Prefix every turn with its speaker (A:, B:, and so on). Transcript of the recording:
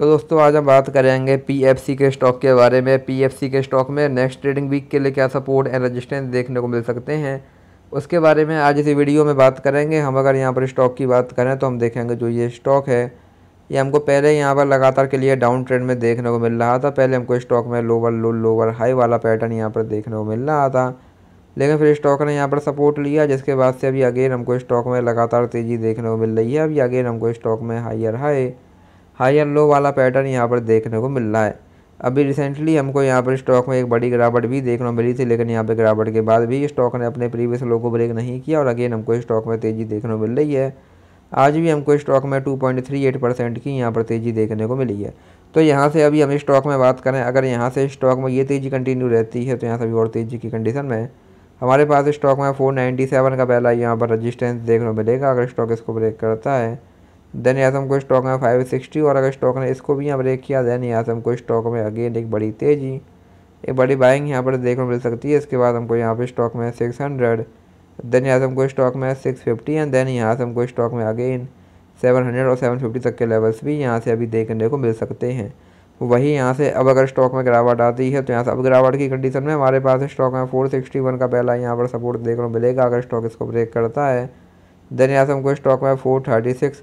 A: तो दोस्तों आज हम बात करेंगे पीएफसी के स्टॉक के बारे में पीएफसी के स्टॉक में नेक्स्ट ट्रेडिंग वीक के लिए क्या सपोर्ट एंड रजिस्टेंस देखने को मिल सकते हैं उसके बारे में आज इसी वीडियो में बात करेंगे हम अगर यहाँ पर स्टॉक की बात करें तो हम देखेंगे जो ये स्टॉक है ये हमको पहले यहाँ पर लगातार के लिए डाउन ट्रेंड में देखने को मिल रहा था पहले हमको स्टॉक में लोअर लो लोअर हाई वाला पैटर्न यहाँ पर देखने को मिल रहा था लेकिन फिर स्टॉक ने यहाँ पर सपोर्ट लिया जिसके बाद से अभी अगेन हमको स्टॉक में लगातार तेज़ी देखने को मिल रही है अभी अगेन हमको स्टॉक में higher high high and low वाला पैटर्न यहाँ पर देखने को मिल रहा है अभी रिसेंटली हमको यहाँ पर स्टॉक में एक बड़ी गिरावट भी देखने को मिली थी लेकिन यहाँ पर गिरावट के बाद भी स्टॉक ने अपने प्रीवियस लो को ब्रेक नहीं किया और अगेन हमको स्टॉक में तेज़ी देखने को मिल रही है आज भी हमको स्टॉक में 2.38 परसेंट की यहाँ पर तेज़ी देखने को मिली है तो यहाँ से अभी हम स्टॉक में बात करें अगर यहाँ से स्टॉक में ये तेज़ी कंटिन्यू रहती है तो यहाँ से भी और तेज़ी की कंडीशन में हमारे पास स्टॉक में सेवन का पहला यहाँ पर रजिस्टेंस देखने को मिलेगा अगर स्टॉक इसको ब्रेक करता है देन यहाँ से हमको स्टॉक में फाइव सिक्सटी और अगर स्टॉक ने इसको भी यहाँ ब्रेक किया देन यहाँ से हमको स्टॉक में अगेन एक बड़ी तेज़ी एक बड़ी बाइंग यहाँ पर देखने मिल सकती है इसके बाद हमको यहाँ पर स्टॉक में सिक्स हंड्रेड देन यहाँ से हमको स्टॉक में सिक्स फिफ्टी एंड देन यहाँ से हमको स्टॉक में अगेन सेवन हंड्रेड और सेवन फिफ्टी तक के लेवल्स भी यहाँ से अभी देखने को मिल सकते हैं वही यहाँ से अब अगर स्टॉक में गिरावट आती है तो यहाँ से अब गिरावट की कंडीशन में हमारे पास स्टॉक में फोर सिक्सटी वन का पहला यहाँ पर सपोर्ट देखने को मिलेगा अगर स्टॉक इसको ब्रेक करता है देन यहाँ से हमको स्टॉक में फोर थर्टी सिक्स